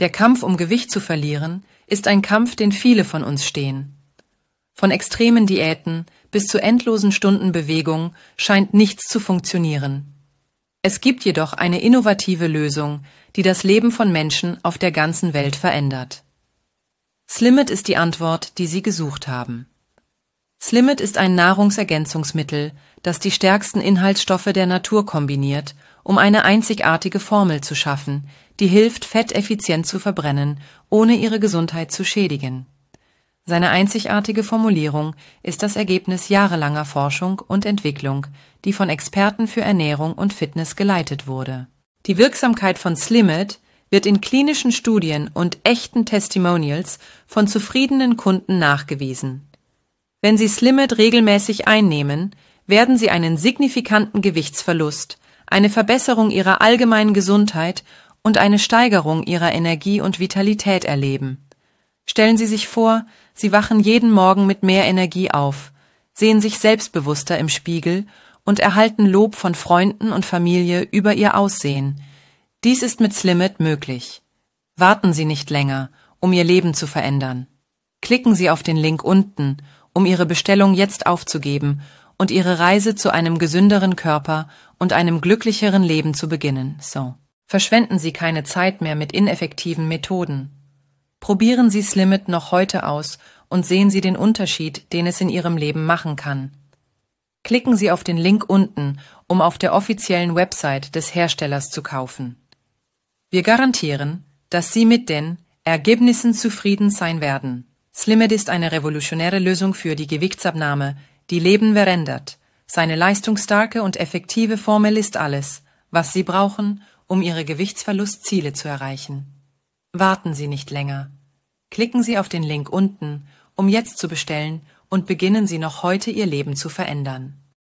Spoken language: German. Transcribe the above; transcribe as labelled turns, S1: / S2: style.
S1: Der Kampf um Gewicht zu verlieren ist ein Kampf, den viele von uns stehen. Von extremen Diäten bis zu endlosen Stunden Bewegung scheint nichts zu funktionieren. Es gibt jedoch eine innovative Lösung, die das Leben von Menschen auf der ganzen Welt verändert. Slimit ist die Antwort, die sie gesucht haben. Slimit ist ein Nahrungsergänzungsmittel, das die stärksten Inhaltsstoffe der Natur kombiniert, um eine einzigartige Formel zu schaffen, die hilft, Fett effizient zu verbrennen, ohne ihre Gesundheit zu schädigen. Seine einzigartige Formulierung ist das Ergebnis jahrelanger Forschung und Entwicklung, die von Experten für Ernährung und Fitness geleitet wurde. Die Wirksamkeit von Slimit wird in klinischen Studien und echten Testimonials von zufriedenen Kunden nachgewiesen wenn Sie Slimit regelmäßig einnehmen, werden Sie einen signifikanten Gewichtsverlust, eine Verbesserung Ihrer allgemeinen Gesundheit und eine Steigerung Ihrer Energie und Vitalität erleben. Stellen Sie sich vor, Sie wachen jeden Morgen mit mehr Energie auf, sehen sich selbstbewusster im Spiegel und erhalten Lob von Freunden und Familie über Ihr Aussehen. Dies ist mit Slimit möglich. Warten Sie nicht länger, um Ihr Leben zu verändern. Klicken Sie auf den Link unten um ihre Bestellung jetzt aufzugeben und ihre Reise zu einem gesünderen Körper und einem glücklicheren Leben zu beginnen. So. Verschwenden Sie keine Zeit mehr mit ineffektiven Methoden. Probieren Sie Slimit noch heute aus und sehen Sie den Unterschied, den es in Ihrem Leben machen kann. Klicken Sie auf den Link unten, um auf der offiziellen Website des Herstellers zu kaufen. Wir garantieren, dass Sie mit den Ergebnissen zufrieden sein werden. Slimmed ist eine revolutionäre Lösung für die Gewichtsabnahme, die Leben verändert. Seine leistungsstarke und effektive Formel ist alles, was Sie brauchen, um Ihre Gewichtsverlustziele zu erreichen. Warten Sie nicht länger. Klicken Sie auf den Link unten, um jetzt zu bestellen, und beginnen Sie noch heute Ihr Leben zu verändern.